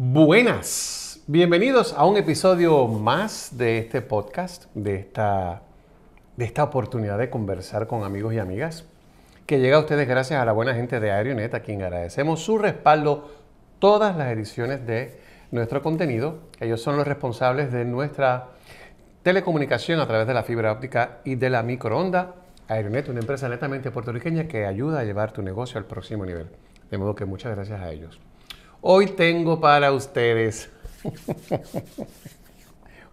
Buenas, bienvenidos a un episodio más de este podcast, de esta, de esta oportunidad de conversar con amigos y amigas, que llega a ustedes gracias a la buena gente de Aerionet, a quien agradecemos su respaldo todas las ediciones de nuestro contenido. Ellos son los responsables de nuestra telecomunicación a través de la fibra óptica y de la microonda. Aeronet, una empresa netamente puertorriqueña que ayuda a llevar tu negocio al próximo nivel. De modo que muchas gracias a ellos. Hoy tengo para ustedes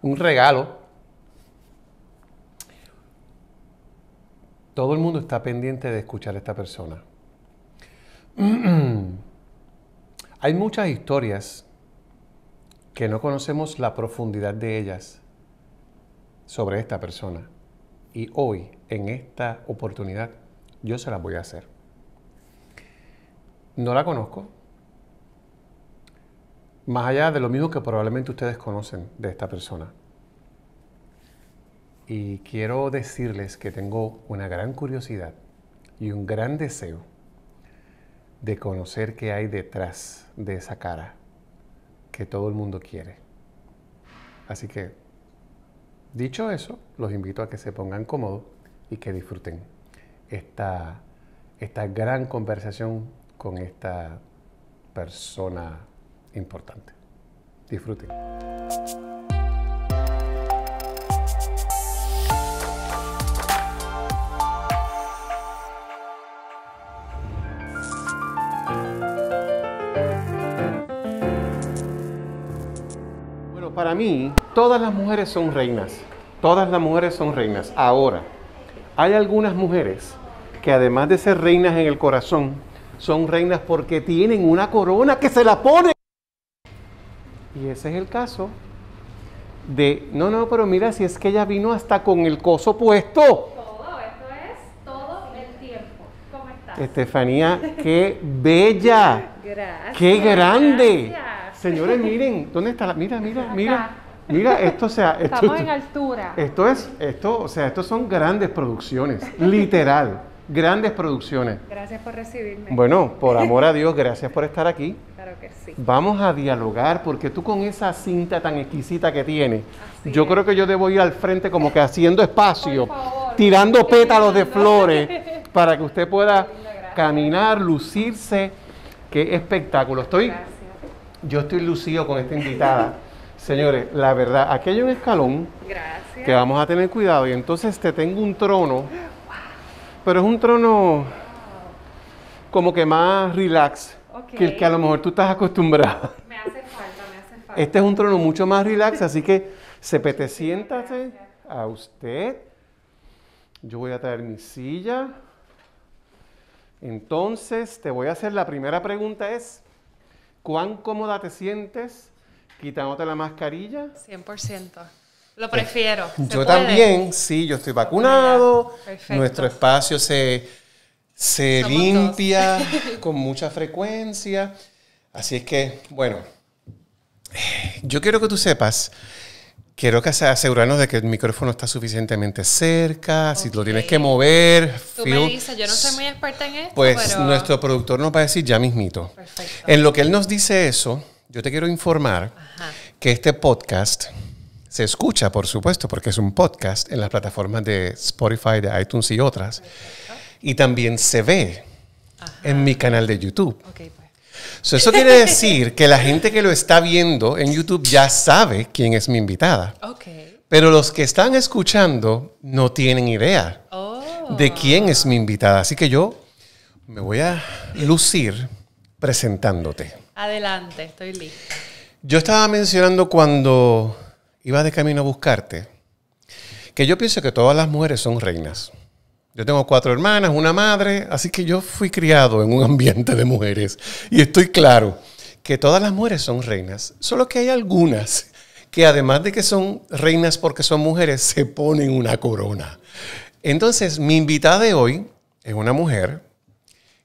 un regalo. Todo el mundo está pendiente de escuchar a esta persona. Hay muchas historias que no conocemos la profundidad de ellas sobre esta persona. Y hoy, en esta oportunidad, yo se las voy a hacer. No la conozco, más allá de lo mismo que probablemente ustedes conocen de esta persona. Y quiero decirles que tengo una gran curiosidad y un gran deseo de conocer qué hay detrás de esa cara que todo el mundo quiere. Así que, dicho eso, los invito a que se pongan cómodos y que disfruten esta, esta gran conversación con esta persona importante. Disfruten. Bueno, para mí, todas las mujeres son reinas. Todas las mujeres son reinas. Ahora, hay algunas mujeres que además de ser reinas en el corazón, son reinas porque tienen una corona que se la pone. Y ese es el caso de, no, no, pero mira, si es que ella vino hasta con el coso puesto. Todo, esto es todo el tiempo. ¿Cómo estás? Estefanía, qué bella. Gracias. Qué grande. Señores, miren, ¿dónde está la? Mira, mira, mira. Mira, esto, sea, esto, estamos en altura. Esto es, esto, o sea, estos son grandes producciones, literal, grandes producciones. Gracias por recibirme. Bueno, por amor a Dios, gracias por estar aquí. Vamos a dialogar, porque tú con esa cinta tan exquisita que tienes, yo creo que yo debo ir al frente como que haciendo espacio, tirando pétalos de flores para que usted pueda caminar, lucirse. Qué espectáculo. Estoy, yo estoy lucido con esta invitada. Señores, la verdad, aquí hay un escalón que vamos a tener cuidado. Y entonces te tengo un trono, pero es un trono como que más relax que el que a lo mejor tú estás acostumbrado. Me hace falta, me hace falta. Este es un trono mucho más relax, así que sepete, siéntate a usted. Yo voy a traer mi silla. Entonces, te voy a hacer la primera pregunta es, ¿cuán cómoda te sientes quitándote la mascarilla? 100%. Lo prefiero. Yo también, sí, yo estoy vacunado. Nuestro espacio se se limpia con mucha frecuencia. Así es que, bueno, yo quiero que tú sepas, quiero que asegurarnos de que el micrófono está suficientemente cerca, si lo tienes que mover. Tú me dices, yo no soy muy experta en esto. Pues nuestro productor nos va a decir ya mismito. Perfecto. En lo que él nos dice eso, yo te quiero informar que este podcast se escucha, por supuesto, porque es un podcast en las plataformas de Spotify, de iTunes y otras y también se ve en mi canal de YouTube. Pues. eso quiere decir que la gente que lo está viendo en YouTube ya sabe quién es mi invitada. Okay. Pero los que están escuchando no tienen idea oh. de quién es mi invitada. Así que yo me voy a lucir presentándote. Adelante, estoy lista. Yo estaba mencionando cuando iba de camino a buscarte que yo pienso que todas las mujeres son reinas. Yo tengo cuatro hermanas, una madre, así que yo fui criado en un ambiente de mujeres. Y estoy claro que todas las mujeres son reinas, solo que hay algunas que además de que son reinas porque son mujeres, se ponen una corona. Entonces, mi invitada de hoy es una mujer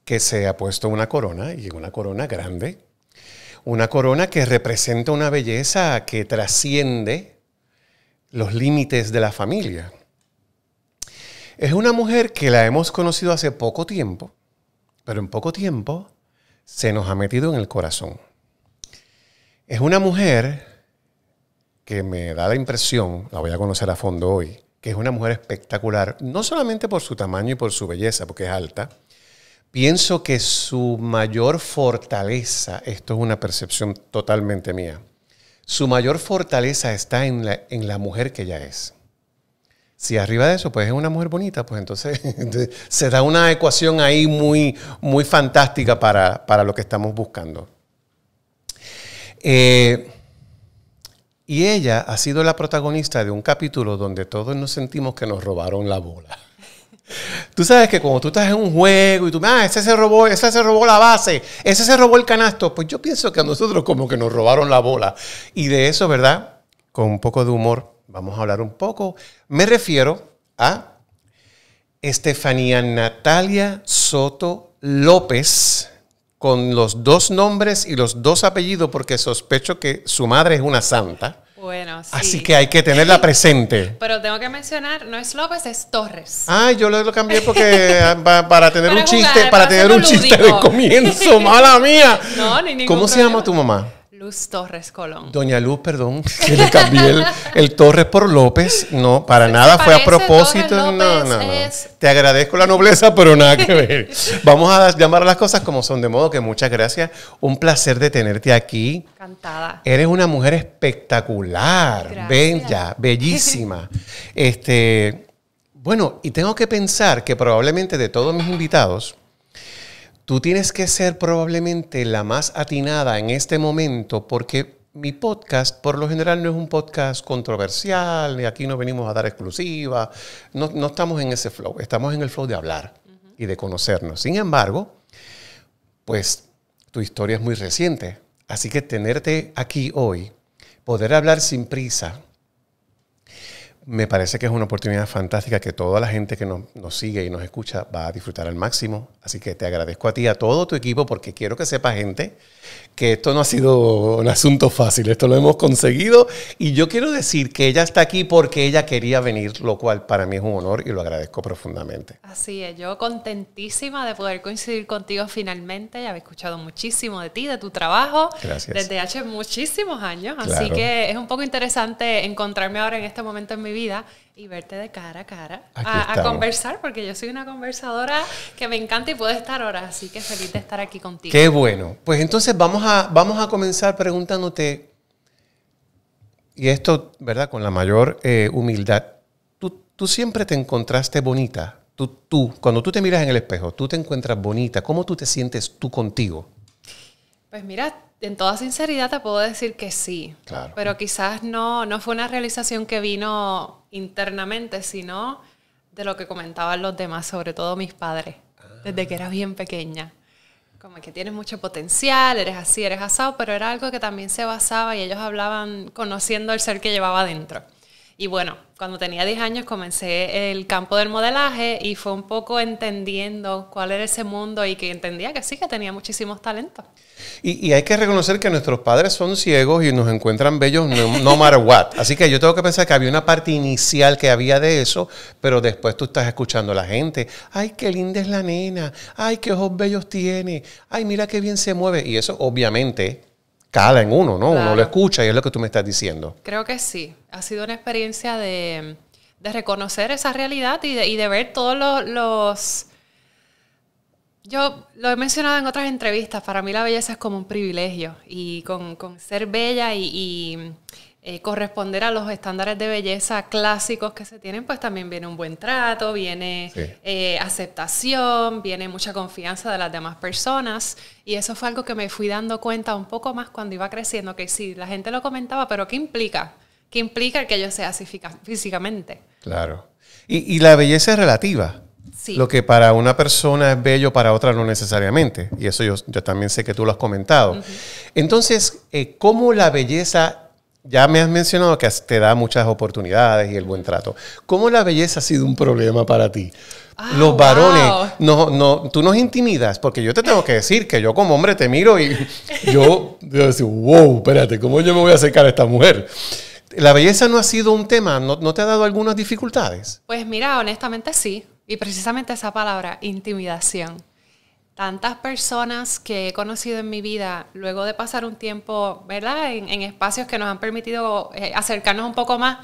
que se ha puesto una corona, y una corona grande, una corona que representa una belleza que trasciende los límites de la familia. Es una mujer que la hemos conocido hace poco tiempo, pero en poco tiempo se nos ha metido en el corazón. Es una mujer que me da la impresión, la voy a conocer a fondo hoy, que es una mujer espectacular, no solamente por su tamaño y por su belleza, porque es alta, pienso que su mayor fortaleza, esto es una percepción totalmente mía, su mayor fortaleza está en la, en la mujer que ella es. Si arriba de eso, pues es una mujer bonita, pues entonces se da una ecuación ahí muy, muy fantástica para, lo que estamos buscando. Eh, y ella ha sido la protagonista de un capítulo donde todos nos sentimos que nos robaron la bola. Tú sabes que cuando tú estás en un juego y tú, ah, ese se robó, ese se robó la base, ese se robó el canasto, pues yo pienso que a nosotros como que nos robaron la bola. Y de eso, ¿verdad? Con un poco de humor, Vamos a hablar un poco. Me refiero a Estefanía Natalia Soto López, con los dos nombres y los dos apellidos, porque sospecho que su madre es una santa. Bueno, sí. Así que hay que tenerla presente. Pero tengo que mencionar, no es López, es Torres. Ah, yo lo, cambié porque ah, para, tener un chiste, para, tener un chiste de comienzo, mala mía. No, ni ¿Cómo se llama tu mamá? Luz Torres Colón. Doña Luz, perdón, que le cambié el, Torres por López. No, para nada fue a propósito. No, no, no. Te agradezco la nobleza, pero nada que ver. Vamos a llamar a las cosas como son, de modo que muchas gracias. Un placer de tenerte aquí. Encantada. Eres una mujer espectacular, bella, bellísima. este, bueno, y tengo que pensar que probablemente de todos mis invitados, Tú tienes que ser probablemente la más atinada en este momento porque mi podcast por lo general no es un podcast controversial, y aquí no venimos a dar exclusiva. no, estamos en ese flow, estamos en el flow de hablar y de conocernos. Sin embargo, pues tu historia es muy reciente, así que tenerte aquí hoy, poder hablar sin prisa, me parece que es una oportunidad fantástica que toda la gente que nos, sigue y nos escucha va a disfrutar al máximo. Así que te agradezco a ti, y a todo tu equipo, porque quiero que sepa gente que esto no ha sido un asunto fácil, esto lo hemos conseguido. Y yo quiero decir que ella está aquí porque ella quería venir, lo cual para mí es un honor y lo agradezco profundamente. Así es, yo contentísima de poder coincidir contigo finalmente. Ya he escuchado muchísimo de ti, de tu trabajo, desde hace muchísimos años. Así que es un poco interesante encontrarme ahora en este momento en mi vida y verte de cara a cara a, conversar, porque yo soy una conversadora que me encanta y puedo estar ahora, así que feliz de estar aquí contigo. Qué bueno. Pues entonces vamos a, vamos a comenzar preguntándote, y esto, ¿verdad? Con la mayor eh, humildad, ¿tú, tú siempre te encontraste bonita. Tú, tú, cuando tú te miras en el espejo, tú te encuentras bonita. ¿Cómo tú te sientes tú contigo? Pues mira, en toda sinceridad te puedo decir que sí, pero quizás no, no fue una realización que vino internamente, sino de lo que comentaban los demás, sobre todo mis padres, desde que era ah. bien pequeña. Como que tienes mucho potencial, eres así, eres asado, pero era algo que también se basaba y ellos hablaban conociendo el ser que llevaba adentro. Y bueno, cuando tenía 10 años comencé el campo del modelaje y fue un poco entendiendo cuál era ese mundo y que entendía que sí, que tenía muchísimos talentos. Y, hay que reconocer que nuestros padres son ciegos y nos encuentran bellos no, no, matter what. Así que yo tengo que pensar que había una parte inicial que había de eso, pero después tú estás escuchando a la gente. Ay, qué linda es la nena. Ay, qué ojos bellos tiene. Ay, mira qué bien se mueve. Y eso obviamente cala en uno, ¿no? Uno lo escucha y es lo que tú me estás diciendo. Creo que sí. Ha sido una experiencia de, reconocer esa realidad y de, ver todos los, Yo lo he mencionado en otras entrevistas, para mí la belleza es como un privilegio y con, ser bella y eh, corresponder a los estándares de belleza clásicos que se tienen, pues también viene un buen trato, viene eh, aceptación, viene mucha confianza de las demás personas. Y eso fue algo que me fui dando cuenta un poco más cuando iba creciendo, que sí, la gente lo comentaba, pero ¿qué implica? ¿Qué implica que yo sea así físicamente? Claro. Y, la belleza es relativa. Sí. Lo que para una persona es bello, para otra no necesariamente. Y eso yo, yo también sé que tú lo has comentado. Entonces, eh, ¿cómo la belleza ya me has mencionado que te da muchas oportunidades y el buen trato. ¿Cómo la belleza ha sido un problema para ti? Ah, Los varones, no, no, tú nos intimidas, porque yo te tengo que decir que yo como hombre te miro y yo, digo, wow, espérate, ¿cómo yo me voy a acercar a esta mujer? ¿La belleza no ha sido un tema? ¿No, no te ha dado algunas dificultades? Pues mira, honestamente sí. Y precisamente esa palabra, intimidación tantas personas que he conocido en mi vida, luego de pasar un tiempo, ¿verdad? En, espacios que nos han permitido eh, acercarnos un poco más,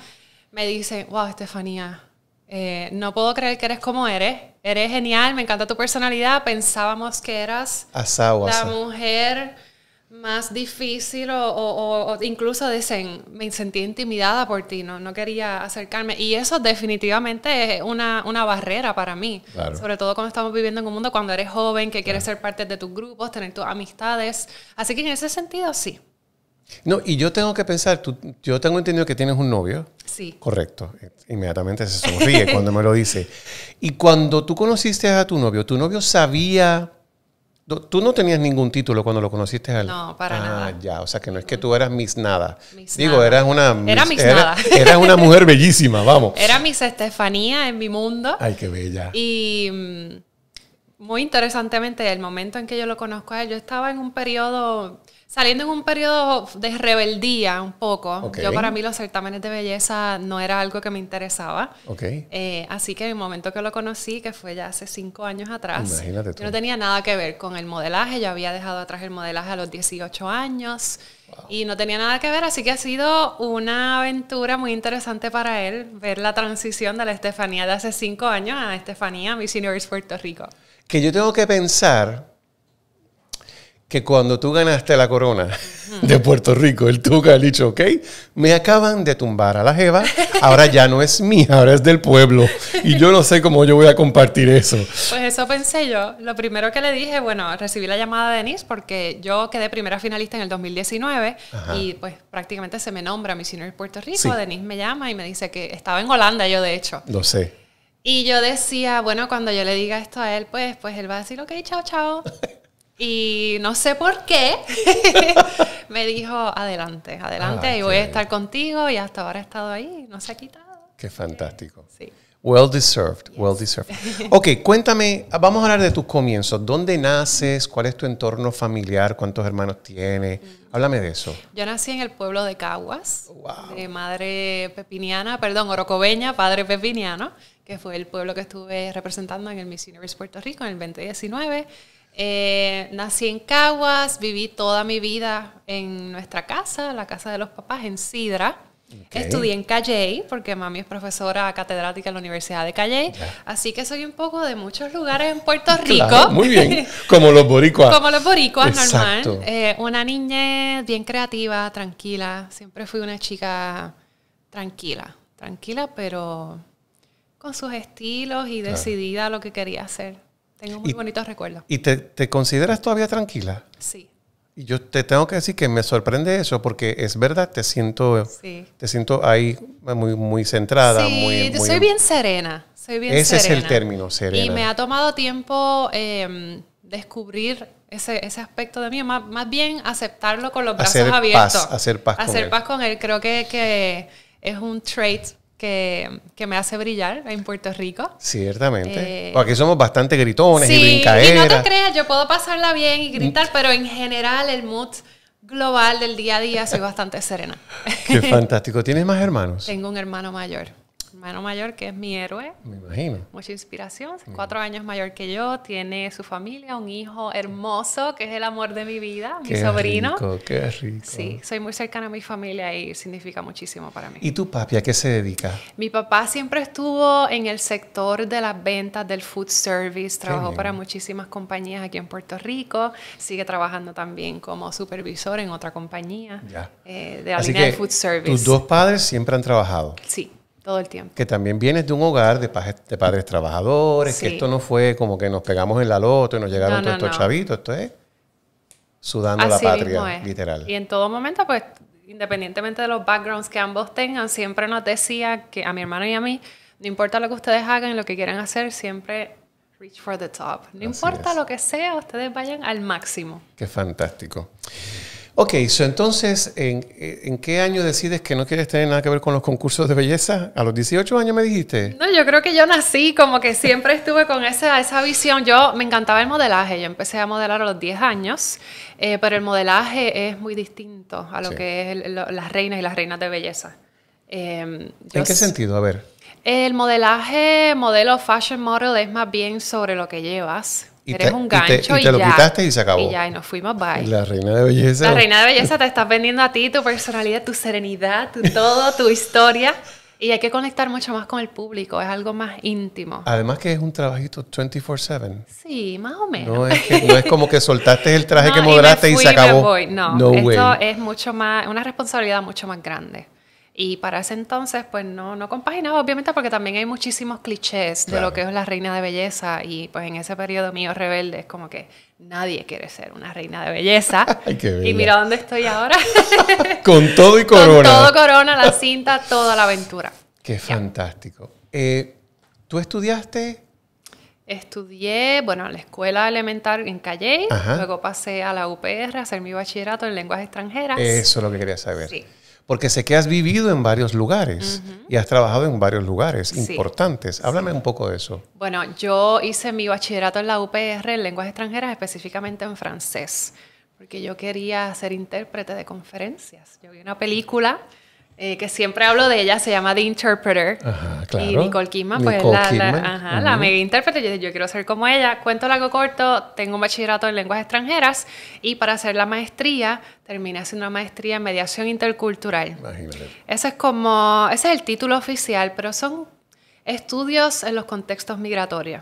me dicen, wow, Estefanía, eh, no puedo creer que eres como eres. Eres genial, me encanta tu personalidad. Pensábamos que eras la mujer más difícil o, incluso dicen, me sentí intimidada por ti, no, no quería acercarme. Y eso definitivamente es una, barrera para mí, sobre todo cuando estamos viviendo en un mundo cuando eres joven, que quieres ser parte de tus grupos, tener tus amistades. Así que en ese sentido, sí. No, y yo tengo que pensar, yo tengo entendido que tienes un novio. Sí. Correcto. Inmediatamente se sonríe cuando me lo dice. Y cuando tú conociste a tu novio, ¿tu novio sabía Tú no tenías ningún título cuando lo conociste a él. No, para ah, ya, o sea que no es que tú eras Miss Nada. Digo, eras una. era Miss Nada. Eras una mujer bellísima, vamos. Era Miss Estefanía en mi mundo. Ay, qué bella. Y mm, muy interesantemente, el momento en que yo lo conozco a él, yo estaba en un periodo Saliendo en un periodo de rebeldía un poco, yo para mí los certámenes de belleza no era algo que me interesaba. Eh, así que en el momento que lo conocí, que fue ya hace cinco años atrás, yo no tenía nada que ver con el modelaje, yo había dejado atrás el modelaje a los 18 años y no tenía nada que ver, así que ha sido una aventura muy interesante para él ver la transición de la Estefanía de hace cinco años a Estefanía Miss Universe Puerto Rico. Que yo tengo que pensar que cuando tú ganaste la corona de Puerto Rico, el Tuca ha dicho, ok, me acaban de tumbar a la Jeva, ahora ya no es mía, ahora es del pueblo. Y yo no sé cómo yo voy a compartir eso. Pues eso pensé yo. Lo primero que le dije, bueno, recibí la llamada de Denise porque yo quedé primera finalista en el 2019 y pues prácticamente se me nombra mi senior Puerto Rico. Denise me llama y me dice que estaba en Holanda yo de hecho. Lo sé. Y yo decía, bueno, cuando yo le diga esto a él, pues, pues él va a decir, ok, chao, chao. Y no sé por qué, me dijo, adelante, adelante, ah, y voy a estar contigo, y hasta ahora he estado ahí, no se ha quitado. Qué fantástico. Sí. Well deserved, well deserved. Ok, cuéntame, vamos a hablar de tus comienzos. ¿Dónde naces? ¿Cuál es tu entorno familiar? ¿Cuántos hermanos tienes? Mm. Háblame de eso. Yo nací en el pueblo de Caguas, de madre pepiniana, perdón, orocobeña, padre pepiniano, que fue el pueblo que estuve representando en el Miss Universe Puerto Rico en el 2019. Eh, nací en Caguas, viví toda mi vida en nuestra casa, la casa de los papás, en Sidra. Estudié en Calle, porque mami es profesora catedrática en la Universidad de Calle, así que soy un poco de muchos lugares en Puerto Rico. muy bien, como los boricuas. como los boricuas, normal. Eh, una niña bien creativa, tranquila, siempre fui una chica tranquila, tranquila, pero con sus estilos y decidida a lo que quería hacer. Tengo muy bonitos recuerdos. ¿Y te, te, consideras todavía tranquila? Sí. Y yo te tengo que decir que me sorprende eso porque es verdad, te siento, te siento ahí muy, muy centrada. Sí, muy, soy bien serena. ese es el término, serena. Y me ha tomado tiempo em, descubrir ese, ese, aspecto de mí, más, más, bien aceptarlo con los brazos hacer abiertos. Paz, hacer paz. Hacer paz con él. Creo que, que es un trait que, me hace brillar en Puerto Rico. Ciertamente. Eh, Porque aquí somos bastante gritones y brincaderas. no te creas, yo puedo pasarla bien y gritar, mm. pero en general el mood global del día a día soy bastante serena. Qué fantástico. ¿Tienes más hermanos? Tengo un hermano mayor hermano mayor, que es mi héroe. Me imagino. Mucha inspiración. Mm. cuatro años mayor que yo, tiene su familia, un hijo hermoso, que es el amor de mi vida, mi sobrino. Rico, qué rico. Sí, soy muy cercana a mi familia y significa muchísimo para mí. ¿Y tu papi a qué se dedica? Mi papá siempre estuvo en el sector de las ventas del food service, trabajó para muchísimas compañías aquí en Puerto Rico, sigue trabajando también como supervisor en otra compañía ya. Eh, de la línea que food service. Tus dos padres siempre han trabajado. Sí. Todo el tiempo. Que también vienes de un hogar de, padres trabajadores, que esto no fue como que nos pegamos en la loto y nos llegaron todos estos chavitos, esto es sudando la patria, literal. Y en todo momento, pues, independientemente de los backgrounds que ambos tengan, siempre nos decía que a mi hermano y a mí, no importa lo que ustedes hagan, lo que quieran hacer, siempre reach for the top. No importa lo que sea, ustedes vayan al máximo. Qué fantástico. Ok, entonces, ¿en, qué año decides que no quieres tener nada que ver con los concursos de belleza? ¿A los 18 años me dijiste? No, yo creo que yo nací, como que siempre estuve con esa, esa visión. Yo me encantaba el modelaje, yo empecé a modelar a los 10 años, eh, pero el modelaje es muy distinto a lo que es las reinas y las reinas de belleza. Em, ¿En qué sentido? A ver. El modelaje, modelo fashion model, es más bien sobre lo que llevas y Eres un gancho y, te, y te lo quitaste y se acabó. Y ya, y nos fuimos, bye. La reina de belleza. La reina de belleza te estás vendiendo a ti, tu personalidad, tu serenidad, tu todo, tu historia. Y hay que conectar mucho más con el público, es algo más íntimo. Además que es un trabajito 24/7. Sí, más o menos. No es, como que soltaste el traje que modelaste y, se acabó. No, no, esto es mucho más, una responsabilidad mucho más grande. Y para ese entonces, pues no, no compaginaba, obviamente, porque también hay muchísimos clichés de lo que es la reina de belleza. Y pues en ese periodo mío rebelde es como que nadie quiere ser una reina de belleza. y mira dónde estoy ahora. con todo y corona. Con todo corona, la cinta, toda la aventura. Qué fantástico. Eh, ¿Tú estudiaste? Estudié, bueno, la escuela elemental en Calle, luego pasé a la UPR a hacer mi bachillerato en lenguas extranjeras. Eso es lo que quería saber. Sí. Porque sé que has vivido en varios lugares y has trabajado en varios lugares importantes. Háblame un poco de eso. Bueno, yo hice mi bachillerato en la UPR en lenguas extranjeras, específicamente en francés, porque yo quería ser intérprete de conferencias. Yo vi una película eh, que siempre hablo de ella, se llama The Interpreter. Ajá, claro. Y Nicole Kidman, pues es la, mega intérprete. Yo yo quiero ser como ella. Cuento largo corto, tengo un bachillerato en lenguas extranjeras y para hacer la maestría terminé haciendo una maestría en mediación intercultural. Ese es como, ese es el título oficial, pero son estudios en los contextos migratorios.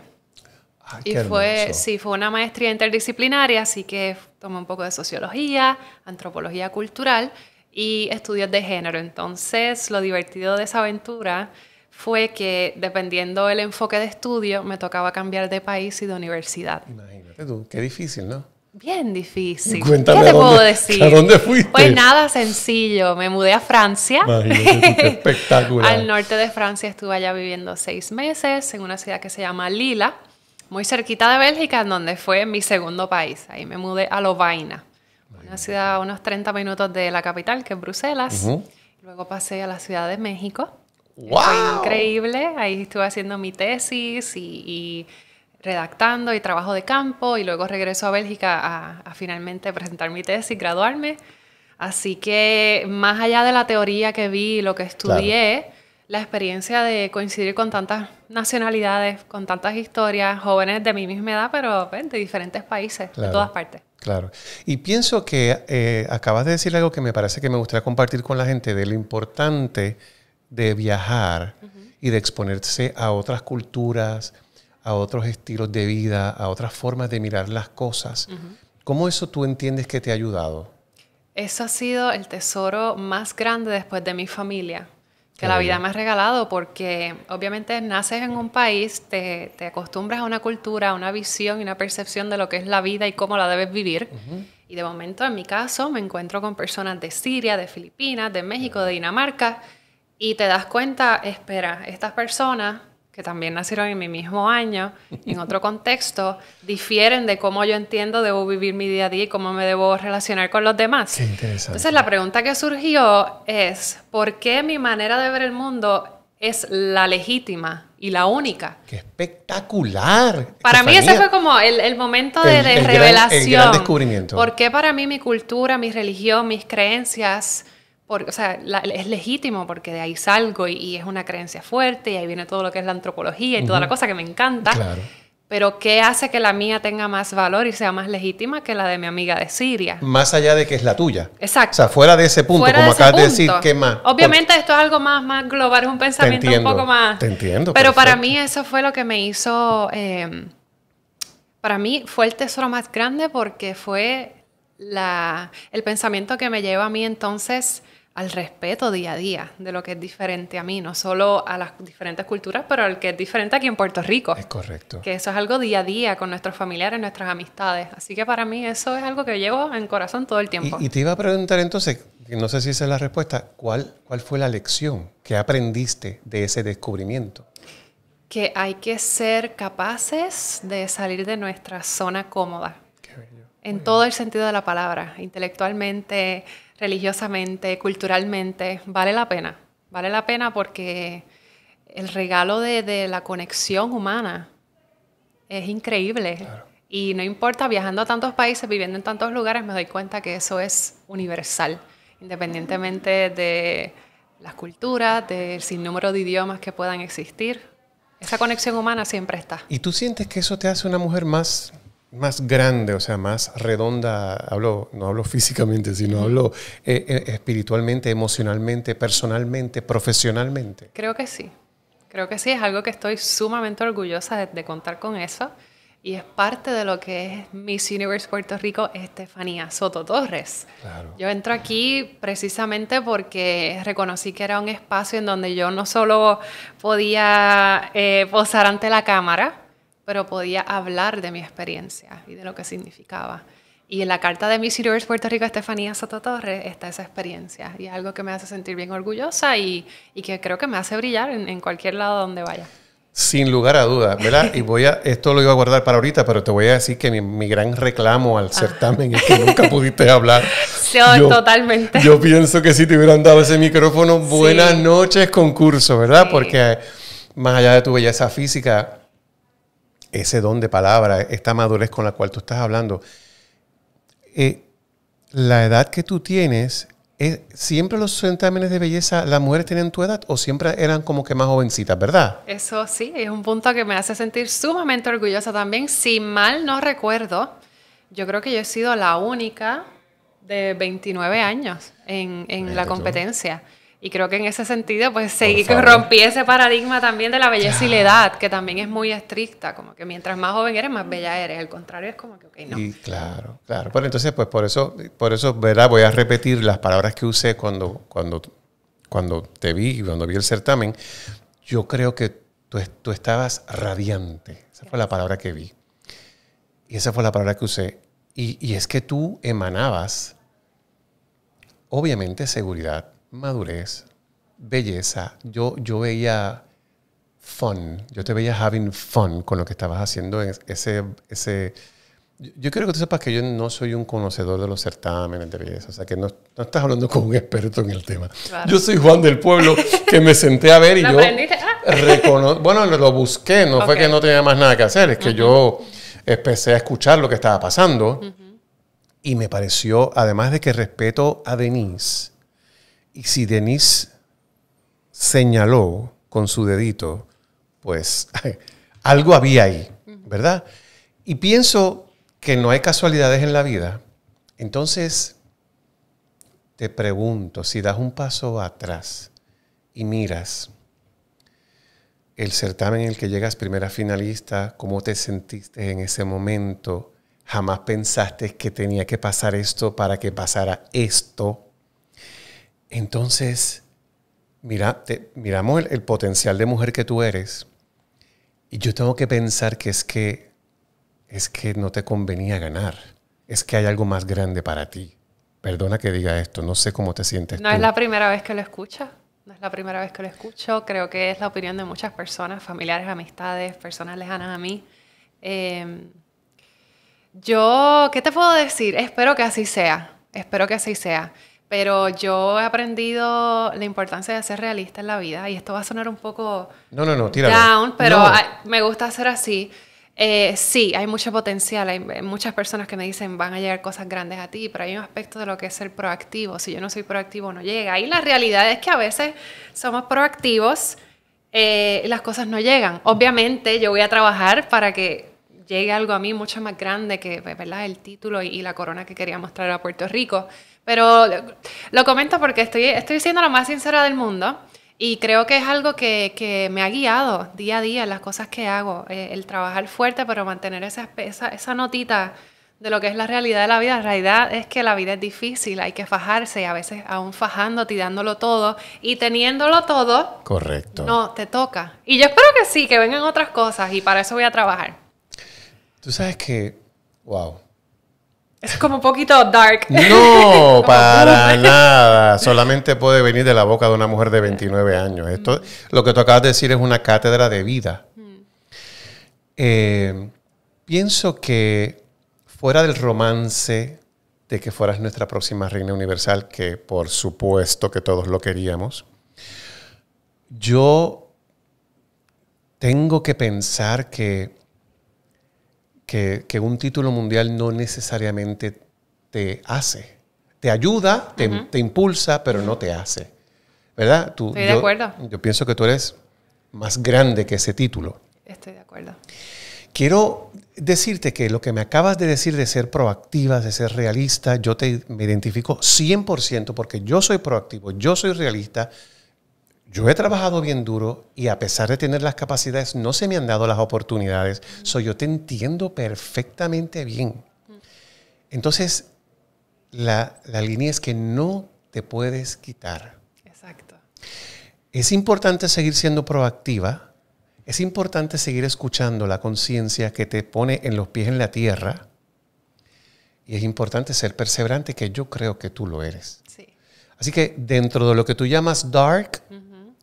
Ah, y fue, sí, fue una maestría interdisciplinaria, así que tomé un poco de sociología, antropología cultural y estudios de género. Entonces, lo divertido de esa aventura fue que dependiendo del enfoque de estudio, me tocaba cambiar de país y de universidad. Imagínate tú, qué difícil, ¿no? Bien difícil. Cuéntame ¿Qué te puedo decir? ¿A dónde fuiste? Pues nada sencillo. Me mudé a Francia. Imagínate, espectacular. Al norte de Francia estuve allá viviendo seis meses en una ciudad que se llama Lila, muy cerquita de Bélgica, donde fue mi segundo país. Ahí me mudé a Lovaina una ciudad a unos 30 minutos de la capital, que es Bruselas. Luego pasé a la Ciudad de México. ¡Wow! Fue increíble. Ahí estuve haciendo mi tesis y, redactando y trabajo de campo. Y luego regreso a Bélgica a, finalmente presentar mi tesis, graduarme. Así que más allá de la teoría que vi, lo que estudié, la experiencia de coincidir con tantas nacionalidades, con tantas historias, jóvenes de mi misma edad, pero de diferentes países, de todas partes. Claro. Y pienso que eh, acabas de decir algo que me parece que me gustaría compartir con la gente, de lo importante de viajar y de exponerse a otras culturas, a otros estilos de vida, a otras formas de mirar las cosas. ¿Cómo eso tú entiendes que te ha ayudado? Eso ha sido el tesoro más grande después de mi familia que la vida me ha regalado porque obviamente naces en un país, te, te, acostumbras a una cultura, a una visión y una percepción de lo que es la vida y cómo la debes vivir. Y de momento, en mi caso, me encuentro con personas de Siria, de Filipinas, de México, de Dinamarca, y te das cuenta, espera, estas personas que también nacieron en mi mismo año, en otro contexto, difieren de cómo yo entiendo debo vivir mi día a día y cómo me debo relacionar con los demás. Entonces la pregunta que surgió es, ¿por qué mi manera de ver el mundo es la legítima y la única? ¡Qué espectacular! Para mí ese fue como el, momento de, revelación. el gran descubrimiento. ¿Por qué para mí mi cultura, mi religión, mis creencias porque, o sea, es legítimo porque de ahí salgo y, es una creencia fuerte y ahí viene todo lo que es la antropología y toda la cosa que me encanta. Claro. Pero ¿qué hace que la mía tenga más valor y sea más legítima que la de mi amiga de Siria? Más allá de que es la tuya. Exacto. O sea, fuera de ese punto, como acabas de decir, ¿qué más? Obviamente esto es algo más, más global, es un pensamiento un poco más... Te entiendo. Pero para mí eso fue lo que me hizo... Em, para mí fue el tesoro más grande porque fue la, el pensamiento que me lleva a mí entonces al respeto día a día de lo que es diferente a mí, no solo a las diferentes culturas, pero al que es diferente aquí en Puerto Rico. Es correcto. Que eso es algo día a día con nuestros familiares, nuestras amistades. Así que para mí eso es algo que llevo en corazón todo el tiempo. Y, te iba a preguntar entonces, no sé si esa es la respuesta, ¿cuál, cuál fue la lección que aprendiste de ese descubrimiento? Que hay que ser capaces de salir de nuestra zona cómoda. En todo el sentido de la palabra, intelectualmente, religiosamente, culturalmente, vale la pena. Vale la pena porque el regalo de, la conexión humana es increíble. Y no importa, viajando a tantos países, viviendo en tantos lugares, me doy cuenta que eso es universal, independientemente de las culturas, del sinnúmero de idiomas que puedan existir. Esa conexión humana siempre está. ¿Y tú sientes que eso te hace una mujer más más grande, o sea, más redonda, hablo, no hablo físicamente, sino hablo eh, eh, espiritualmente, emocionalmente, personalmente, profesionalmente? Creo que sí. Creo que sí, es algo que estoy sumamente orgullosa de, contar con eso y es parte de lo que es Miss Universe Puerto Rico, Estefanía Soto Torres. Claro. Yo entro aquí precisamente porque reconocí que era un espacio en donde yo no solo podía eh, posar ante la cámara, pero podía hablar de mi experiencia y de lo que significaba. Y en la carta de Miss Universe Puerto Rico, Estefanía Soto Torres, está esa experiencia. Y es algo que me hace sentir bien orgullosa y, y que creo que me hace brillar en, cualquier lado donde vaya. Sin lugar a dudas, ¿verdad? Y voy a, esto lo iba a guardar para ahorita, pero te voy a decir que mi, gran reclamo al ah. certamen es que nunca pudiste hablar. Sí, yo, totalmente. Yo pienso que si te hubieran dado ese micrófono, buenas noches concurso, ¿verdad? Porque eh, más allá de tu belleza física, ese don de palabra, esta madurez con la cual tú estás hablando. Eh, la edad que tú tienes, eh, ¿siempre los centámenes de belleza las mujeres tienen tu edad o siempre eran como que más jovencitas, verdad? Eso sí, es un punto que me hace sentir sumamente orgullosa también. Si mal no recuerdo, yo creo que yo he sido la única de 29 años en, la competencia. Y creo que en ese sentido, pues seguí que rompí ese paradigma también de la belleza y la edad, que también es muy estricta, como que mientras más joven eres, más bella eres. Al contrario, es como que, ok, no. Y claro, claro. Bueno, entonces, pues por eso, por eso, ¿verdad? Voy a repetir las palabras que usé cuando, cuando, cuando te vi y cuando vi el certamen. Yo creo que tú, estabas radiante. Esa fue la palabra que vi. Y esa fue la palabra que usé. Y, y es que tú emanabas, obviamente, seguridad madurez, belleza. Yo, yo veía fun, yo te veía having fun con lo que estabas haciendo. Ese, ese, yo quiero que tú sepas que yo no soy un conocedor de los certámenes de belleza, o sea que no, no estás hablando con un experto en el tema. Yo soy Juan del Pueblo, que me senté a ver y yo ah. reconozco, bueno, lo busqué, no fue que no tenía más nada que hacer, es que yo empecé a escuchar lo que estaba pasando y me pareció, además de que respeto a Denise, y si Denise señaló con su dedito, pues algo había ahí, ¿verdad? Y pienso que no hay casualidades en la vida. Entonces, te pregunto, si das un paso atrás y miras el certamen en el que llegas primera finalista, cómo te sentiste en ese momento, jamás pensaste que tenía que pasar esto para que pasara esto, entonces, mira, te, miramos el, potencial de mujer que tú eres y yo tengo que pensar que es que es que no te convenía ganar, es que hay algo más grande para ti. Perdona que diga esto, no sé cómo te sientes. No es la primera vez que lo escuchas, no es la primera vez que lo escucho, creo que es la opinión de muchas personas, familiares, amistades, personas lejanas a mí. Em, yo, ¿qué te puedo decir? Espero que así sea, espero que así sea. Pero yo he aprendido la importancia de ser realista en la vida y esto va a sonar un poco no, no, no, down, pero me gusta ser así. Eh, sí, hay mucho potencial, hay muchas personas que me dicen van a llegar cosas grandes a ti, pero hay un aspecto de lo que es ser proactivo, si yo no soy proactivo no llega. Y la realidad es que a veces somos proactivos, eh, las cosas no llegan. Obviamente yo voy a trabajar para que llegue algo a mí mucho más grande que pues, ¿verdad? el título y la corona que quería mostrar a Puerto Rico. Pero lo comento porque estoy, estoy siendo lo más sincera del mundo y creo que es algo que, que me ha guiado día a día en las cosas que hago, eh, el trabajar fuerte, pero mantener esa, esa, esa, notita de lo que es la realidad de la vida. La realidad es que la vida es difícil, hay que fajarse y a veces aún fajando tirándolo todo y teniéndolo todo. Correcto. No, te toca. Y yo espero que sí, que vengan otras cosas y para eso voy a trabajar. Tú sabes que, wow, es como un poquito dark. No, para nada. Solamente puede venir de la boca de una mujer de 29 años. Esto, lo que tú acabas de decir es una cátedra de vida. Eh, pienso que fuera del romance de que fueras nuestra próxima reina universal, que por supuesto que todos lo queríamos, yo tengo que pensar que que, un título mundial no necesariamente te hace. Te ayuda, te, impulsa, pero no te hace. ¿Verdad? Tú, Estoy yo, de acuerdo. Yo pienso que tú eres más grande que ese título. Estoy de acuerdo. Quiero decirte que lo que me acabas de decir de ser proactiva, de ser realista, yo te, me identifico 100% porque yo soy proactivo, yo soy realista, yo he trabajado bien duro y a pesar de tener las capacidades, no se me han dado las oportunidades. Soy yo te entiendo perfectamente bien. Entonces, la, línea es que no te puedes quitar. Exacto. Es importante seguir siendo proactiva. Es importante seguir escuchando la conciencia que te pone en los pies en la tierra. Y es importante ser perseverante, que yo creo que tú lo eres. Sí. Así que dentro de lo que tú llamas dark,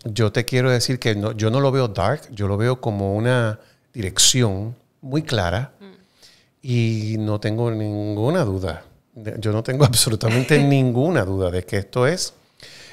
yo te quiero decir que no, yo no lo veo dark, yo lo veo como una dirección muy clara mm. y no tengo ninguna duda. Yo no tengo absolutamente ninguna duda de que esto es,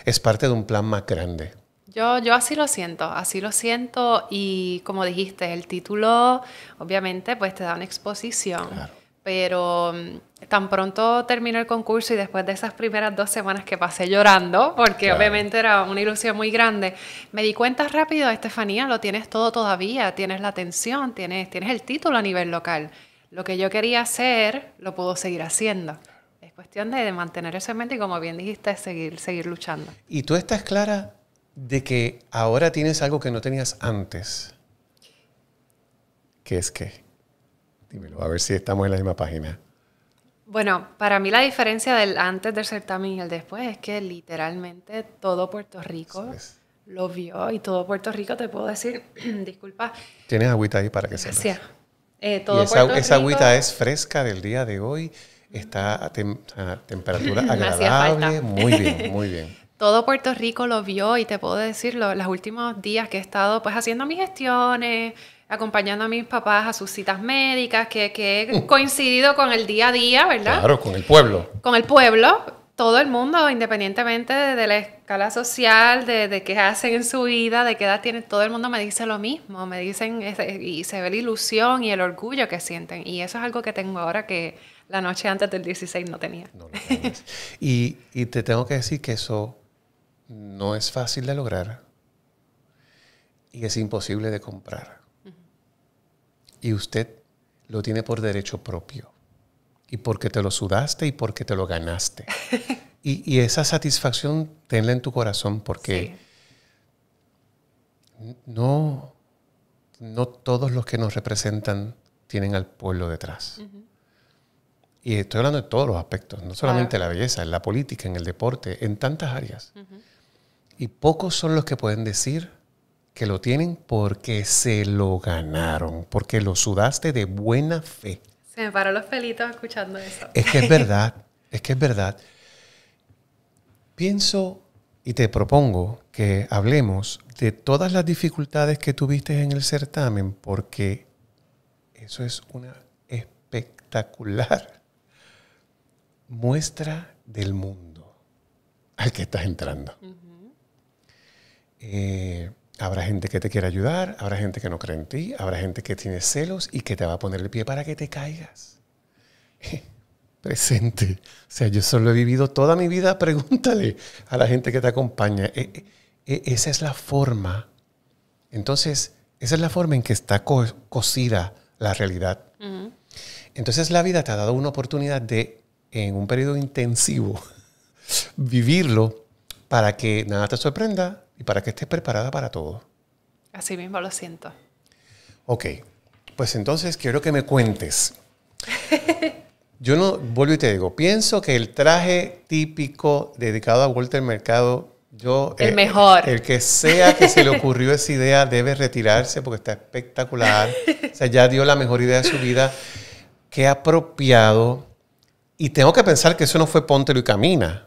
es parte de un plan más grande. Yo, yo así lo siento, así lo siento y como dijiste, el título obviamente pues te da una exposición. Claro pero mm, tan pronto terminó el concurso y después de esas primeras dos semanas que pasé llorando, porque obviamente era una ilusión muy grande, me di cuenta rápido, Estefanía, lo tienes todo todavía, tienes la atención, tienes, tienes el título a nivel local. Lo que yo quería hacer, lo puedo seguir haciendo. Es cuestión de, mantener eso en mente y como bien dijiste, seguir, seguir luchando. ¿Y tú estás clara de que ahora tienes algo que no tenías antes? ¿Qué es qué? Dímelo, a ver si estamos en la misma página. Bueno, para mí la diferencia del antes del certamen y el después es que literalmente todo Puerto Rico lo vio y todo Puerto Rico, te puedo decir, disculpa. Tienes agüita ahí para que se Sí. Eh, todo y esa, esa agüita es fresca del día de hoy, está a, temperatura agradable, muy bien, muy bien. todo Puerto Rico lo vio y te puedo decir, los últimos días que he estado pues haciendo mis gestiones, acompañando a mis papás a sus citas médicas, que, he mm. coincidido con el día a día, ¿verdad? Claro, con el pueblo. Con el pueblo, todo el mundo, independientemente de, la escala social, de, qué hacen en su vida, de qué edad tienen, todo el mundo me dice lo mismo, me dicen y se ve la ilusión y el orgullo que sienten. Y eso es algo que tengo ahora que la noche antes del 16 no tenía. y te tengo que decir que eso no es fácil de lograr y es imposible de comprar y usted lo tiene por derecho propio. Y porque te lo sudaste y porque te lo ganaste. y, esa satisfacción tenla en tu corazón porque no, no todos los que nos representan tienen al pueblo detrás. Y estoy hablando de todos los aspectos, no solamente la belleza, en la política, en el deporte, en tantas áreas. Y pocos son los que pueden decir, que lo tienen porque se lo ganaron, porque lo sudaste de buena fe. Se me paró los pelitos escuchando eso. Es que es verdad, es que es verdad. Pienso y te propongo que hablemos de todas las dificultades que tuviste en el certamen, porque eso es una espectacular muestra del mundo al que estás entrando. eh, Habrá gente que te quiere ayudar, habrá gente que no cree en ti, habrá gente que tiene celos y que te va a poner el pie para que te caigas. Presente. O sea, yo solo he vivido toda mi vida, pregúntale a la gente que te acompaña. E, e, e, esa es la forma. Entonces, esa es la forma en que está cocida la realidad. Entonces, la vida te ha dado una oportunidad de, en un periodo intensivo, vivirlo para que nada te sorprenda, y para que estés preparada para todo. Así mismo lo siento. Ok, pues entonces quiero que me cuentes. Yo no, vuelvo y te digo, pienso que el traje típico dedicado a Walter Mercado, yo... El eh, mejor. El que sea que se le ocurrió esa idea debe retirarse porque está espectacular. O sea, ya dio la mejor idea de su vida. Qué apropiado. Y tengo que pensar que eso no fue Ponte y Camina.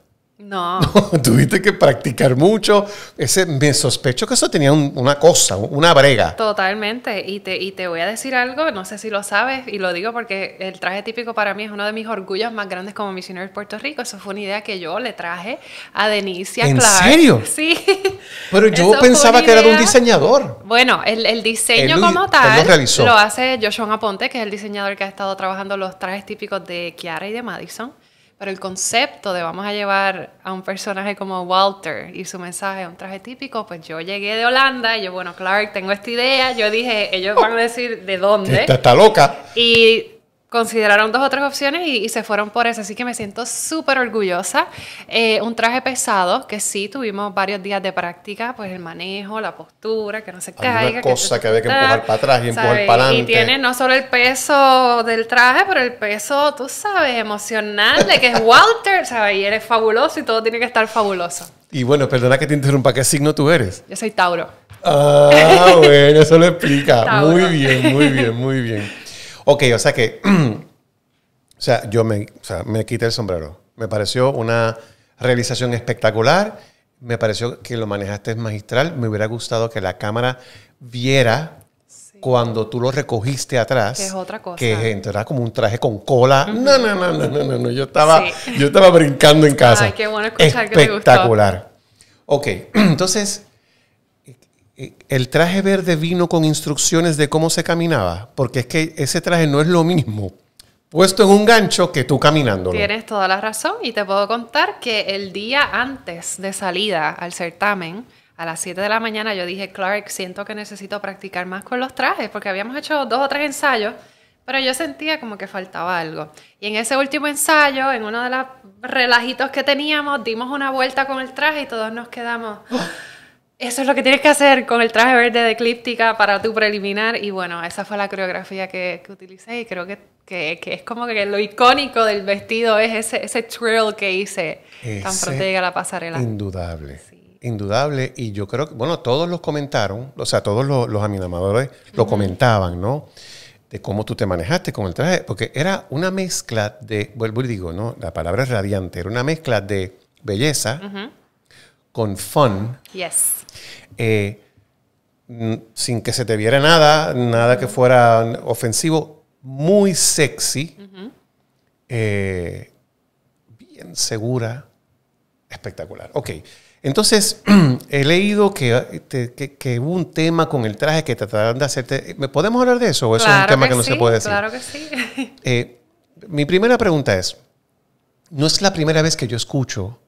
No. Tuviste que practicar mucho. Ese, me sospecho que eso tenía una cosa, una brega. Totalmente. Y te, te voy a decir algo, no sé si lo sabes, y lo digo porque el traje típico para mí es uno de mis orgullos más grandes como misionero de Puerto Rico. Eso fue una idea que yo le traje a Denicia ¿En ¿En serio? Sí. Pero yo pensaba que era de un diseñador. Bueno, el, diseño como tal lo, lo hace Joshua Aponte, que es el diseñador que ha estado trabajando los trajes típicos de Kiara y de Madison. Pero el concepto de vamos a llevar a un personaje como Walter y su mensaje a un traje típico, pues yo llegué de Holanda y yo, bueno, Clark, tengo esta idea. Yo dije, ellos van a decir de dónde. Está, está loca. Y consideraron dos o tres opciones y, se fueron por eso, así que me siento súper orgullosa. Eh, un traje pesado, que sí, tuvimos varios días de práctica, pues el manejo, la postura, que no se caiga. Hay una cosa que, que que empujar para atrás y empujar para adelante. Y tiene no solo el peso del traje, pero el peso, tú sabes, emocional, de que es Walter, ¿sabes? Y eres fabuloso y todo tiene que estar fabuloso. Y bueno, perdona que te interrumpa, ¿qué signo tú eres? Yo soy Tauro. Ah, bueno, eso lo explica. Muy bien, muy bien, muy bien. Ok, o sea que. o sea, yo me, o sea, me quité el sombrero. Me pareció una realización espectacular. Me pareció que lo manejaste magistral. Me hubiera gustado que la cámara viera cuando tú lo recogiste atrás. Que es otra cosa. Que era como un traje con cola. No, no, no, no, no, no, Yo estaba, yo estaba brincando en casa. Ay, qué bueno escuchar Espectacular. que te gustó. Ok, entonces, el traje verde vino con instrucciones de cómo se caminaba, porque es que ese traje no es lo mismo puesto en un gancho que tú caminando. Tienes toda la razón y te puedo contar que el día antes de salida al certamen, a las 7 de la mañana, yo dije, Clark, siento que necesito practicar más con los trajes, porque habíamos hecho dos o tres ensayos, pero yo sentía como que faltaba algo. Y en ese último ensayo, en uno de los relajitos que teníamos, dimos una vuelta con el traje y todos nos quedamos... ¡Oh! Eso es lo que tienes que hacer con el traje verde de Eclíptica para tu preliminar. Y bueno, esa fue la coreografía que, que utilicé y creo que, es como que lo icónico del vestido es ese, ese que hice tan pronto llega la pasarela. Indudable. Indudable. Y yo creo que, bueno, todos los comentaron, o sea, todos los, los amadores lo comentaban, ¿no? De cómo tú te manejaste con el traje, porque era una mezcla de, vuelvo y digo, ¿no? La palabra es radiante, era una mezcla de belleza con fun. Yes. Eh, sin que se te viera nada, nada que fuera ofensivo, muy sexy, eh, bien segura, espectacular. Ok, entonces he leído que, hubo un tema con el traje que trataron de hacerte. ¿Podemos hablar de eso? ¿O es un tema que, no se puede decir? Claro que sí. Eh, mi primera pregunta es, no es la primera vez que yo escucho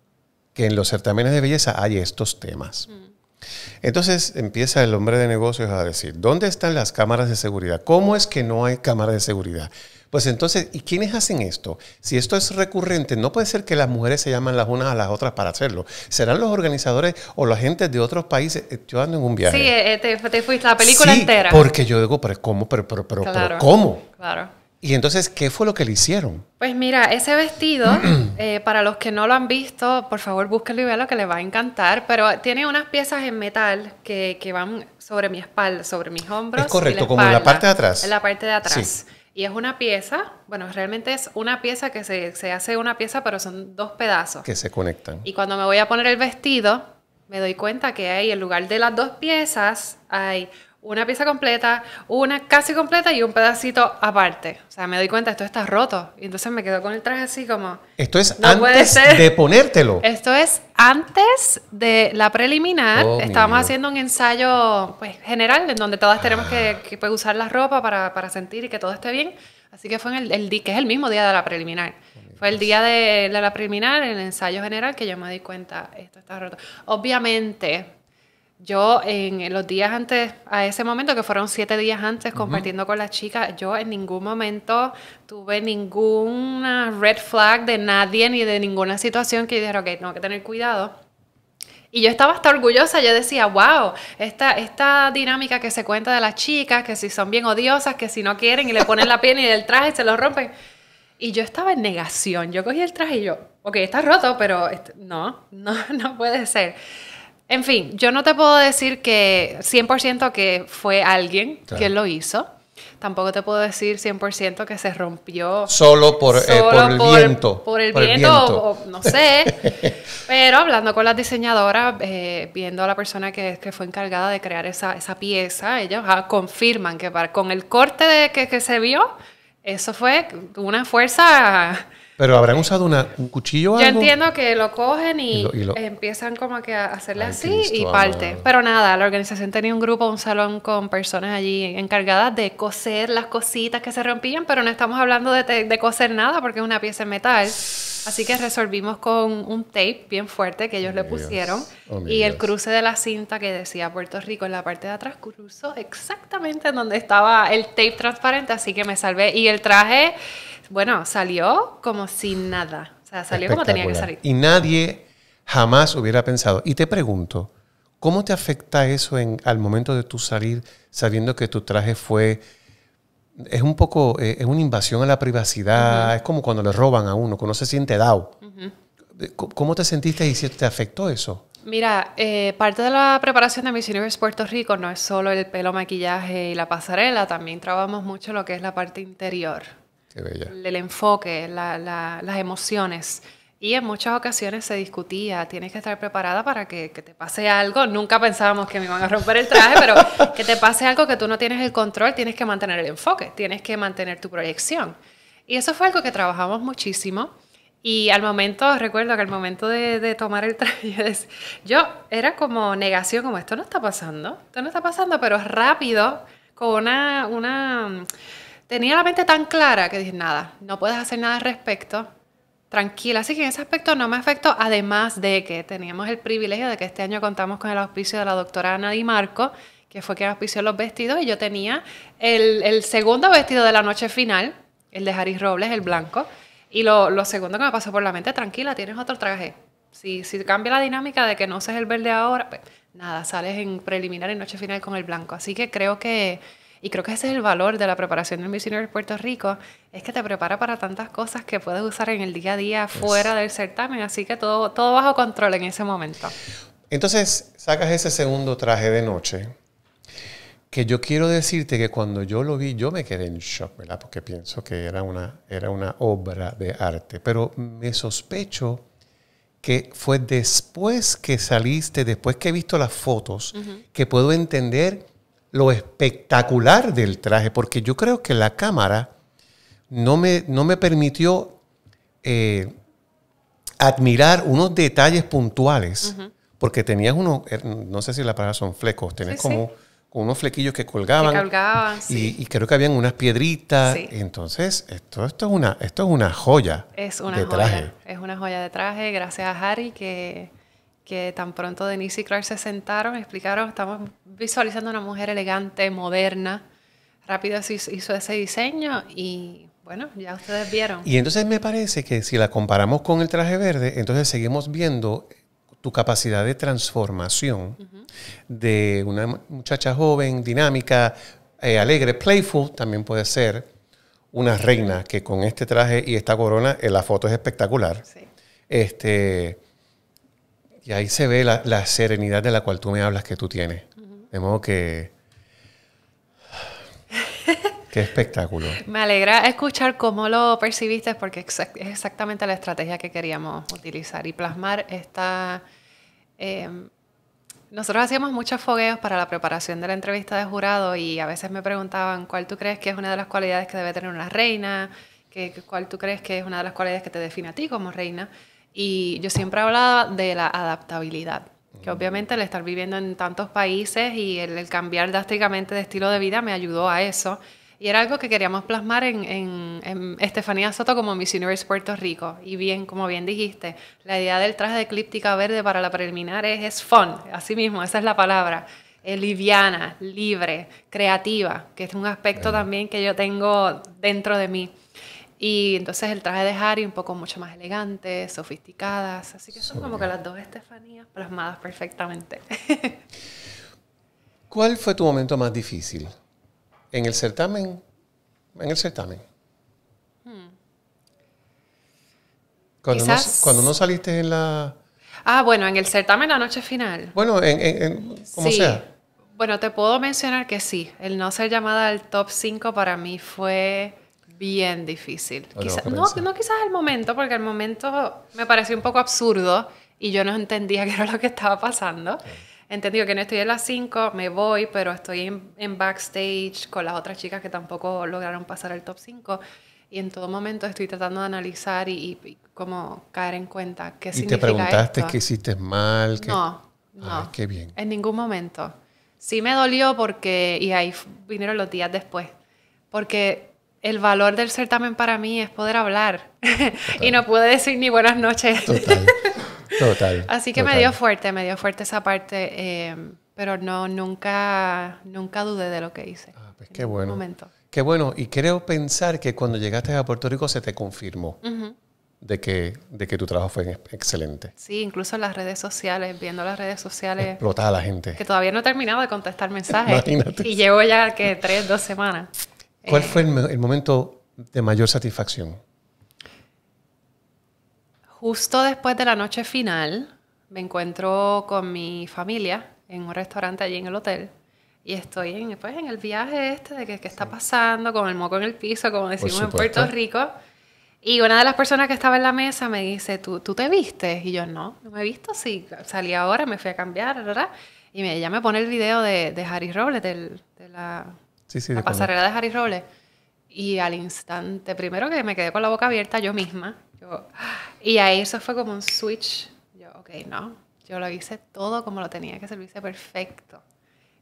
que en los certámenes de belleza hay estos temas. Entonces empieza el hombre de negocios a decir, ¿dónde están las cámaras de seguridad? ¿Cómo es que no hay cámaras de seguridad? Pues entonces, ¿y quiénes hacen esto? Si esto es recurrente, no puede ser que las mujeres se llaman las unas a las otras para hacerlo. Serán los organizadores o la gente de otros países. Eh, yo ando en un viaje. Sí, eh, eh, te, fuiste la película entera. Porque yo digo, pero ¿cómo? Pero, pero ¿cómo? Claro. Y entonces, ¿qué fue lo que le hicieron? Pues mira, ese vestido, eh, para los que no lo han visto, por favor búsquenlo y lo que les va a encantar, pero tiene unas piezas en metal que, van sobre mi espalda, sobre mis hombros. Es correcto, como en la parte de atrás. En la parte de atrás. Y es una pieza, bueno, realmente es una pieza que se, se hace una pieza, pero son dos pedazos. Que se conectan. Y cuando me voy a poner el vestido, me doy cuenta que hay, en lugar de las dos piezas, hay una pieza completa, una casi completa y un pedacito aparte. O sea, me doy cuenta, esto está roto. Y entonces me quedo con el traje así como... Esto es antes de ponértelo. Esto es antes de la preliminar. Oh, Estábamos haciendo un ensayo pues, general en donde todas tenemos que, ah. que pues, usar la ropa para, para, sentir y que todo esté bien. Así que fue en el, día, que es el mismo día de la preliminar. Fue el día de, de la preliminar, el ensayo general, que yo me di cuenta, esto está roto. Obviamente, yo en los días antes, a ese momento, que fueron siete días antes compartiendo con las chicas, yo en ningún momento tuve ninguna red flag de nadie ni de ninguna situación que dijera, ok, tengo que tener cuidado. Y yo estaba hasta orgullosa, yo decía, wow, esta, esta dinámica que se cuenta de las chicas, que si son bien odiosas, que si no quieren y le ponen la piel y el traje se lo rompen. Y yo estaba en negación, yo cogí el traje y yo, ok, está roto, pero este, no, no, no puede ser. En fin, yo no te puedo decir que 100% que fue alguien quien lo hizo. Tampoco te puedo decir 100% que se rompió. Solo por, eh, el viento. Por el viento, no sé. Pero hablando con las diseñadoras, eh, viendo a la persona que, fue encargada de crear esa, pieza, ellos ah, confirman que con el corte que se vio, eso fue una fuerza pero habrán usado un cuchillo o Yo entiendo que lo cogen y, empiezan como que a hacerle así y parte. Pero nada, la organización tenía un grupo, un salón con personas allí encargadas de coser las cositas que se rompían, pero no estamos hablando de, coser nada porque es una pieza en metal. Así que resolvimos con un tape bien fuerte que ellos le pusieron oh, y el cruce de la cinta que decía Puerto Rico en la parte de atrás cruzó exactamente en donde estaba el tape transparente, así que me salvé. Y el traje bueno, salió como sin nada. O sea, salió como tenía que salir. Y nadie jamás hubiera pensado. Y te pregunto, ¿cómo te afecta eso al momento de tu salir sabiendo que tu traje fue... Es un poco, eh, es una invasión a la privacidad, es como cuando le roban a uno, Cuando uno se siente dado. Eh, ¿Cómo te sentiste y si te afectó eso? Mira, eh, parte de la preparación de Miss Universe Puerto Rico no es solo el pelo, maquillaje y la pasarela, también trabajamos mucho lo que es la parte interior el enfoque, las emociones. Y en muchas ocasiones se discutía, tienes que estar preparada para que, te pase algo. Nunca pensábamos que me iban a romper el traje, pero que te pase algo que tú no tienes el control, tienes que mantener el enfoque, tienes que mantener tu proyección. Y eso fue algo que trabajamos muchísimo. Y al momento, recuerdo que al momento de, tomar el traje, yo era como negación, como esto no está pasando, esto no está pasando, pero rápido, con una, una tenía la mente tan clara que dije, nada, no puedes hacer nada al respecto, tranquila. Así que en ese aspecto no me afectó, además de que teníamos el privilegio de que este año contamos con el auspicio de la doctora Ana Di Marco, que fue quien auspició los vestidos, y yo tenía el, segundo vestido de la noche final, el de Harry Robles, el blanco, y lo, segundo que me pasó por la mente, tranquila, tienes otro traje. Si, si cambia la dinámica de que no seas el verde ahora, pues nada, sales en preliminar y noche final con el blanco. Así que creo que y creo que ese es el valor de la preparación del Miss de Puerto Rico, es que te prepara para tantas cosas que puedes usar en el día a día fuera del certamen, así que todo, todo bajo control en ese momento. Entonces, sacas ese segundo traje de noche, que yo quiero decirte que cuando yo lo vi, yo me quedé en shock, ¿verdad? Porque pienso que era una, era una obra de arte, pero me sospecho que fue después que saliste, después que he visto las fotos, que puedo entender lo espectacular del traje, porque yo creo que la cámara no me, no me permitió eh, admirar unos detalles puntuales, porque tenías unos, eh, no sé si la palabra son flecos, tenías como, unos flequillos que colgaban. y, y, creo que habían unas piedritas. Entonces, esto, esto, es una, esto es una joya. Es de Traje. Es una joya de traje, gracias a Harry que que tan pronto Denise y Clark se sentaron, explicaron, estamos visualizando una mujer elegante, moderna. Rápido se hizo ese diseño y bueno, ya ustedes vieron. Y entonces me parece que si la comparamos con el traje verde, entonces seguimos viendo tu capacidad de transformación de una muchacha joven, dinámica, eh, alegre, playful, también puede ser una reina que con este traje y esta corona, en eh, la foto es espectacular. Este, y ahí se ve la, serenidad de la cual tú me hablas que tú tienes. De modo que... Qué espectáculo. Me alegra escuchar cómo lo percibiste porque es exactamente la estrategia que queríamos utilizar y plasmar esta... Em, nosotros hacíamos muchos fogueos para la preparación de la entrevista de jurado y a veces me preguntaban cuál tú crees que es una de las cualidades que debe tener una reina, que, cuál tú crees que es una de las cualidades que te define a ti como reina. Y yo siempre hablaba de la adaptabilidad, que obviamente el estar viviendo en tantos países y el, cambiar drásticamente de estilo de vida me ayudó a eso. Y era algo que queríamos plasmar en, Estefanía Soto como Miss Universe Puerto Rico. Y bien, como bien dijiste, la idea del traje de eclíptica verde para la preliminar es, fun, así mismo, esa es la palabra. Eh, liviana, libre, creativa, que es un aspecto también que yo tengo dentro de mí. Y entonces el traje de Harry un poco mucho más elegante, sofisticadas. Así que son como que las dos Estefanías plasmadas perfectamente. ¿Cuál fue tu momento más difícil? ¿En el certamen? En el certamen. Cuando, no, saliste en la... Ah, bueno, en el certamen la noche final. Bueno, en, como sea. Bueno, te puedo mencionar que sí. El no ser llamada al top 5 para mí fue bien difícil. Quizá, no, quizás el momento, porque el momento me pareció un poco absurdo y yo no entendía qué era lo que estaba pasando. Entendí que no estoy en las 5, me voy, pero estoy en, backstage con las otras chicas que tampoco lograron pasar el top 5. Y en todo momento estoy tratando de analizar y, como caer en cuenta qué ¿Y te preguntaste esto? qué hiciste mal? No, ah, no. qué bien. En ningún momento. Sí me dolió porque... Y ahí vinieron los días después. Porque el valor del certamen para mí es poder hablar y no pude decir ni buenas noches. Total. Total. Así que me dio fuerte, me dio fuerte esa parte, em, pero no, nunca, nunca dudé de lo que hice. Ah, pues qué bueno. Momento. Qué bueno, y creo pensar que cuando llegaste a Puerto Rico se te confirmó. De que, de que tu trabajo fue excelente. Sí, incluso en las redes sociales, viendo las redes sociales. Explotada la gente. Que todavía no he terminado de contestar mensajes. Y llevo ya que tres, dos semanas. ¿Cuál eh, fue el, momento de mayor satisfacción? Justo después de la noche final, me encuentro con mi familia en un restaurante allí en el hotel. Y estoy en, pues, en el viaje este de que, qué está pasando, con el moco en el piso, como decimos en Puerto Rico. Y una de las personas que estaba en la mesa me dice, ¿tú, ¿tú te vistes? Y yo, no, no me he visto, sí, salí ahora, me fui a cambiar, ¿verdad? Y ella me pone el video de, de Harry Robles, de la Sí, sí, la de pasarela de Harry Robles. Y al instante, primero que me quedé con la boca abierta yo misma. y ahí eso fue como un switch. Yo, ok, no. Yo lo hice todo como lo tenía que servirse perfecto.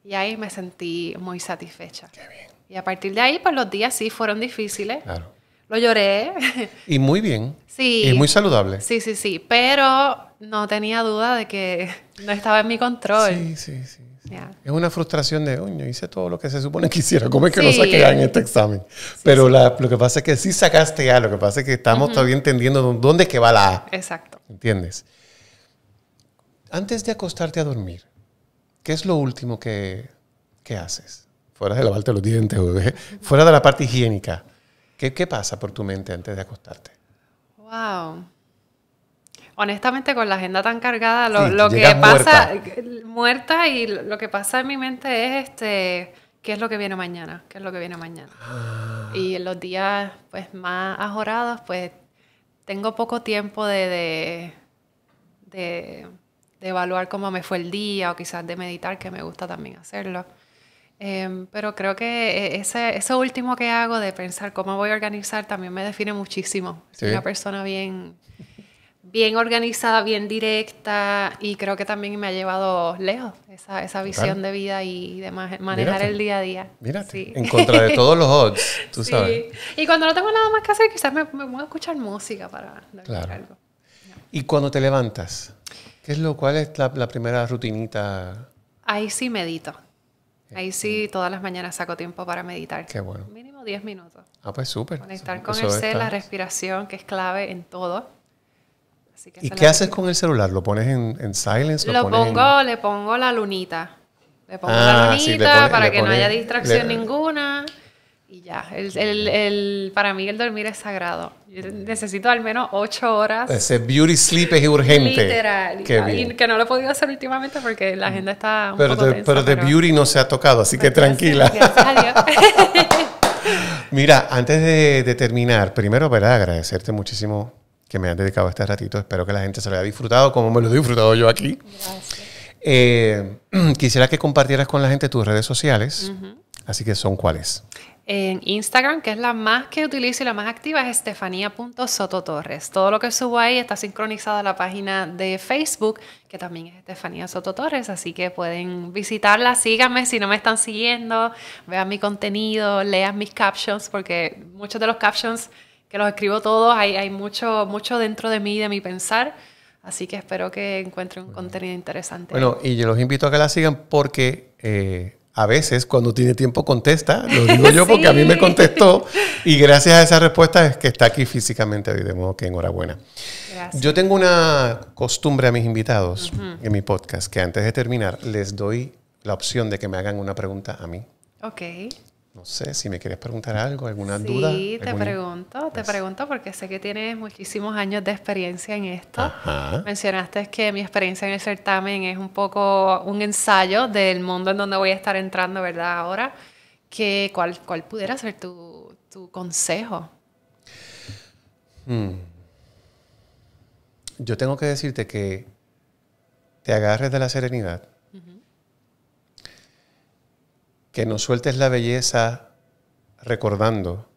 Y ahí me sentí muy satisfecha. Qué bien. Y a partir de ahí, pues los días sí fueron difíciles. Claro. Lo lloré. Y muy bien. Sí. Y muy saludable. Sí, sí, sí. Pero no tenía duda de que no estaba en mi control. Sí, sí, sí. Es una frustración de, oño, hice todo lo que se supone que hiciera. ¿Cómo es que no saqué en este examen? Pero lo que pasa es que sí sacaste A, lo que pasa es que estamos todavía entendiendo dónde es que va la A. Exacto. ¿Entiendes? Antes de acostarte a dormir, ¿qué es lo último que, haces? Fuera de lavarte los dientes, fuera de la parte higiénica. ¿Qué, ¿Qué pasa por tu mente antes de acostarte? Wow honestamente con la agenda tan cargada, lo, que pasa, muerta. y lo que pasa en mi mente es este, qué es lo que viene mañana, qué es lo que viene mañana. Ah. Y en los días pues más ajorados, pues tengo poco tiempo de, de, evaluar cómo me fue el día o quizás de meditar, que me gusta también hacerlo. Em, pero creo que e, ese, eso último que hago de pensar cómo voy a organizar también me define muchísimo. Soy una persona bien bien organizada, bien directa y creo que también me ha llevado lejos esa, esa visión de vida y de manejar el día a día. Mira, en contra de todos los odds, tú sabes. Y cuando no tengo nada más que hacer, quizás me, me voy a escuchar música para claro. algo. Y cuando te levantas, ¿qué es lo cuál es la, primera rutinita? Ahí sí medito. Eh, Ahí sí, todas las mañanas saco tiempo para meditar. Qué bueno. Mínimo 10 minutos. Ah, pues súper. Conectar con el la respiración, que es clave en todo ¿Y qué haces con el celular? ¿Lo pones en, silence? Lo, lo pongo, le pongo la lunita. Le pongo la ah, lunita para que no haya distracción ninguna. Y ya, el, para mí el dormir es sagrado. necesito al menos ocho horas. Pues ese beauty sleep es urgente. Literal. que no lo he podido hacer últimamente porque la agenda está un pero Pero de beauty no se ha tocado, así que tranquila. Mira, antes de, terminar, primero, ¿verdad? Agradecerte muchísimo que me han dedicado este ratito. Espero que la gente se lo haya disfrutado como me lo he disfrutado yo aquí. Eh, quisiera que compartieras con la gente tus redes sociales. Así que son cuáles. En Instagram, que es la más que utilizo y la más activa, es estefanía.sototorres. Todo lo que subo ahí está sincronizado a la página de Facebook, que también es Estefanía Sototorres. Así que pueden visitarla, síganme si no me están siguiendo, vean mi contenido, lean mis captions, porque muchos de los captions que los escribo todos, hay, hay mucho, mucho dentro de mí, de mi pensar. Así que espero que encuentren un contenido interesante. Bueno, y yo los invito a que la sigan porque eh, a veces cuando tiene tiempo contesta, lo digo yo porque a mí me contestó y gracias a esa respuesta es que está aquí físicamente hoy, de modo que enhorabuena. Yo tengo una costumbre a mis invitados en mi podcast que antes de terminar les doy la opción de que me hagan una pregunta a mí. Ok. No sé si me quieres preguntar algo, alguna duda. Sí, te pregunto, te pues. pregunto porque sé que tienes muchísimos años de experiencia en esto. Mencionaste que mi experiencia en el certamen es un poco un ensayo del mundo en donde voy a estar entrando, ¿verdad? Ahora, ¿cuál, pudiera ser tu, consejo? Hmm. Yo tengo que decirte que te agarres de la serenidad, que no sueltes la belleza recordando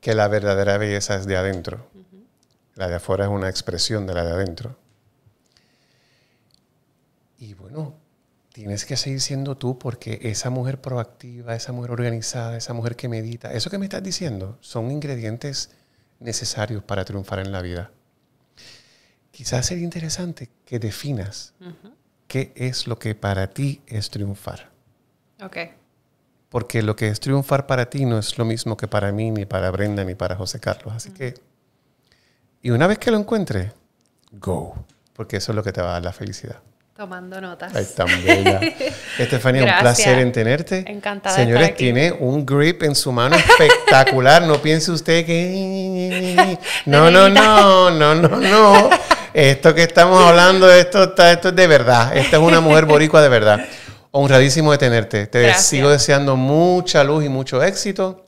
que la verdadera belleza es de adentro. La de afuera es una expresión de la de adentro. Y bueno, tienes que seguir siendo tú porque esa mujer proactiva, esa mujer organizada, esa mujer que medita, eso que me estás diciendo son ingredientes necesarios para triunfar en la vida. Quizás sería interesante que definas qué es lo que para ti es triunfar. Okay. Porque lo que es triunfar para ti no es lo mismo que para mí, ni para Brenda, ni para José Carlos. Así mm. que, y una vez que lo encuentres, go, porque eso es lo que te va a dar la felicidad. Tomando notas. Estefania, un placer en tenerte. Encantada. Señores, tiene un grip en su mano espectacular. no piense usted que. No, no, no, no, no, no. Esto que estamos hablando, esto, está, esto es de verdad. Esta es una mujer boricua de verdad honradísimo de tenerte. Te sigo deseando mucha luz y mucho éxito.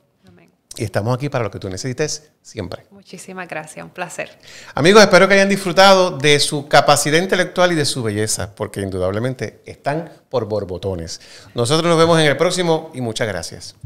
Y estamos aquí para lo que tú necesites siempre. Muchísimas gracias, un placer. Amigos, espero que hayan disfrutado de su capacidad intelectual y de su belleza, porque indudablemente están por borbotones. Nosotros nos vemos en el próximo y muchas gracias.